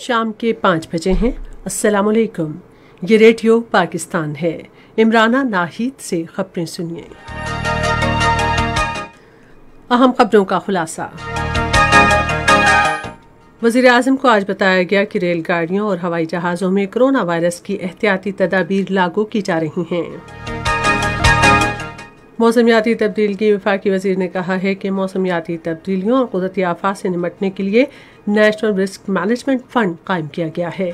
शाम के पाँच बजे हैं अस्सलाम वालेकुम ये रेडियो पाकिस्तान है इमराना नाहिद से खबरें सुनिए अहम खबरों का खुलासा वजीर अजम को आज बताया गया कि रेलगाड़ियों और हवाई जहाज़ों में कोरोना वायरस की एहतियाती तदाबीर लागू की जा रही हैं मौसमियाती तब्दील की वफाकी वजीर ने कहा है कि मौसमियाती तब्दीलियों और कुदरती आफात से निमटने के लिए नेशनल रिस्क मैनेजमेंट फंड कायम किया गया है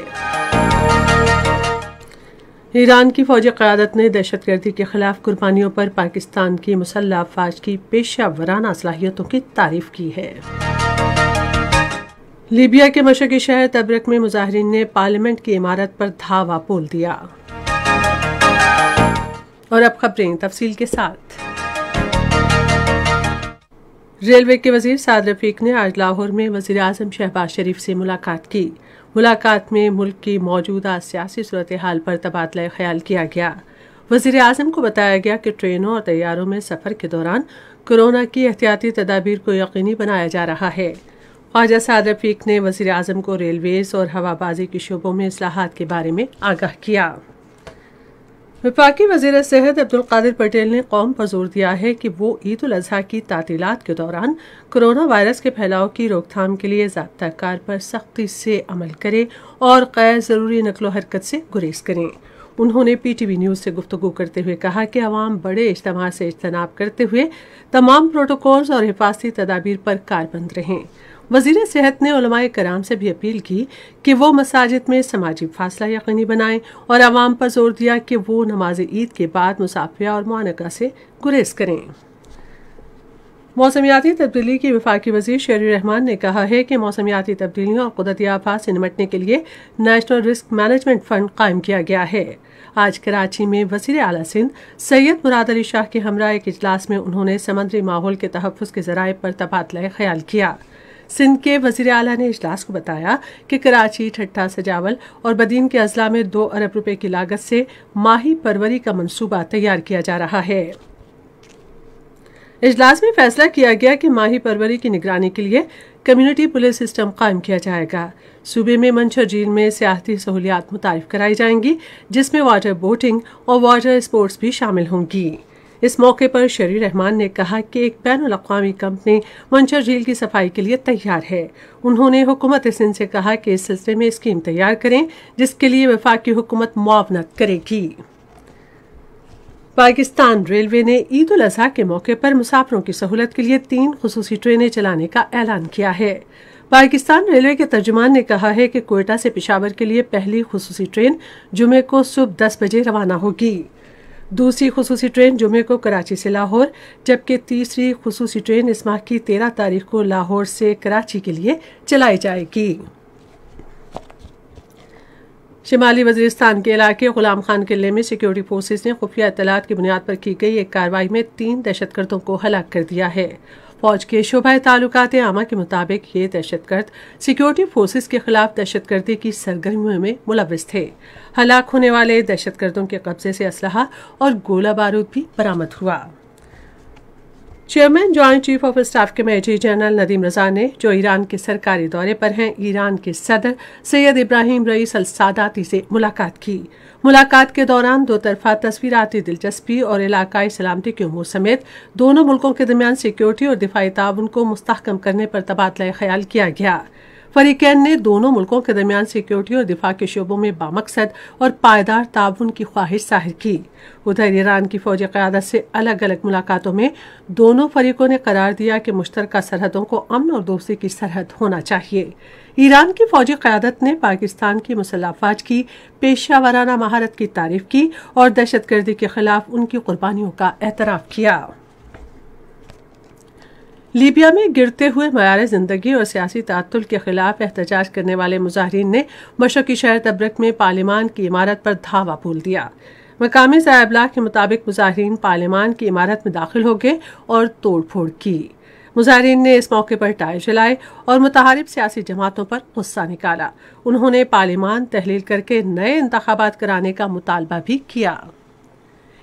ईरान की फौजी क्यादत ने दहशत गर्दी के खिलाफ कुर्बानियों पर पाकिस्तान की मुसल्ह अफवाज की पेशा वराना सलाहियतों की तारीफ की है लीबिया के मशक़ शहर तबरक में मुजाहरीन ने पार्लियामेंट की इमारत पर धावा बोल दिया और अब खबरें तफसील के साथ रेलवे के वजीर साद रफीक ने आज लाहौर में वजीर अजम शहबाज शरीफ से मुलाकात की मुलाकात में मुल्क की मौजूदा सियासी सूरत हाल पर तबादला ख्याल किया गया वजीर अजम को बताया गया कि ट्रेनों और तैयारों में सफर के दौरान कोरोना की एहतियाती तदाबीर को यकीनी बनाया जा रहा है ख्वाजा साद रफीक ने वजीर अजम को रेलवेज और हवाबाजी के शोबों में असलाहत के बारे में आगाह किया विपाकी वजीर सेहत अब्दुल कादिर पटेल ने कौम पर जोर दिया है कि वो ईद उल अजहा की तातीलत के दौरान कोरोना वायरस के फैलाव की रोकथाम के लिए कार पर सख्ती से अमल करें और गैर ज़रूरी नकलो हरकत से गुरेज करें उन्होंने पीटीवी न्यूज़ से गुफ्तु करते हुए कहा कि अवाम बड़े इज्तम से इज्तनाब करते हुए तमाम प्रोटोकॉल्स और हिफाजती तदाबीर पर कारबंद रहें वजीर सेहत ने कराम से भी अपील की कि वो मसाजिद में समाजी फासला यकीनी बनाएं और आवाम पर जोर दिया कि वो नमाज ईद के बाद मुसाफिया और मानका से गुरेज करें मौसमियाती तब्दीली के विफाकी वजीर शेर रहमान ने कहा है कि मौसमियाती तब्दीलियों और कुदरती आफात से निमटने के लिए नेशनल रिस्क मैनेजमेंट फंड कायम किया गया है आज कराची में वजीर अला सिंध सैयद मुराद अली शाह के हमरा एक इजलास में उन्होंने समंदरी माहौल के तहफ़ के जराये पर तबादला ख्याल किया सिंध के वजीर अला ने इजलास को बताया कि कराची ठट्ठा सजावल और बदीन के अजला में दो अरब रुपए की लागत से माही परवरी का मनसूबा तैयार किया जा रहा है इजलास में फैसला किया गया कि माही परवरी की निगरानी के लिए कम्युनिटी पुलिस सिस्टम कायम किया जाएगा सूबे में मंचर झील में सियाहती सहूलियात मुतारफ कराई जाएंगी जिसमें वाटर बोटिंग और वाटर स्पोर्ट्स भी शामिल होंगी इस मौके पर शरी रहमान ने कहा कि एक बैन अवी कंपनी मंचर झील की सफाई के लिए तैयार है उन्होंने हुकूमत सिंध से कहा कि इस सिलसिले में स्कीम तैयार करें जिसके लिए वफाकी हुकूमत मुआवनत करेगी पाकिस्तान रेलवे ने ईद उल अजहा के मौके पर मुसाफरों की सहूलत के लिए तीन खसूसी ट्रेनें चलाने का ऐलान किया है पाकिस्तान रेलवे के तर्जुमान ने कहा है कि कोयटा से पिशावर के लिए पहली खसूसी ट्रेन जुमे को सुबह दस बजे रवाना होगी दूसरी खसूस ट्रेन जुमे को कराची से लाहौर जबकि तीसरी खसूसी ट्रेन इस माह की तेरह तारीख को लाहौर से कराची के लिए चलाई जाएगी शिमाली वजीरस्तान के इलाके गुलाम खान किले में सिक्योरिटी फोर्सेज ने खुफिया इतलात की बुनियाद पर की गई एक कार्रवाई में तीन दहशतगर्दों को हलाक कर दिया है फौज के शोभा तालुकात आमा के मुताबिक ये दहशतगर्द सिक्योरिटी फोर्सेज के खिलाफ दहशतगर्दी की सरगर्मियों में मुलविस थे हलाक होने वाले दहशतगर्दों के कब्जे से असलहा और गोला बारूद भी बरामद हुआ chairman joint chief of staff के मेजर जनरल नदीम रजा ने जो ईरान के सरकारी दौरे पर हैं ईरान के सदर Syed Ebrahim Raisi al Sadati से मुलाकात की मुलाकात के दौरान दो तरफा तस्वीराती दिलचस्पी और इलाकाई सलामती के उमूर समेत दोनों मुल्कों के दरमियान सिक्योरिटी और दिफाई ताउन को मुस्तकम करने पर तबादला ख्याल किया गया फरीकैन ने दोनों मुल्कों के दरमियान सिक्योरिटी और दिफा के शोबों में बामकसद और पायदार ताउन की ख्वाहिश जाहिर की उधर ईरान की फौजी क्यादत से अलग अलग मुलाकातों में दोनों फरीकों ने करार दिया कि मुश्तर सरहदों को अमन और दोस्ती की सरहद होना चाहिए ईरान की फौजी क्यादत ने पाकिस्तान की मुसलाफाज की पेशा वाराना महारत की तारीफ की और दहशत गर्दी के खिलाफ उनकी कुर्बानियों का एतराफ़ किया लीबिया में गिरते हुए मैार जिंदगी और सियासी तातुल के खिलाफ एहतजाज करने वाले मुजाहरीन ने मशक़ी शहर तब्रक में पार्लियामान की इमारत पर धावा भूल दिया मकामी जायबला के मुताबिक मुजाहरीन पार्लियमान की इमारत में दाखिल हो गए और तोड़फोड़ की मुजाहरीन ने इस मौके पर टायर जलाए और मुतहारिब सियासी जमातों पर गुस्सा निकाला उन्होंने पार्लियामान तहलील करके नए इंतबात कराने का मुतालबा भी किया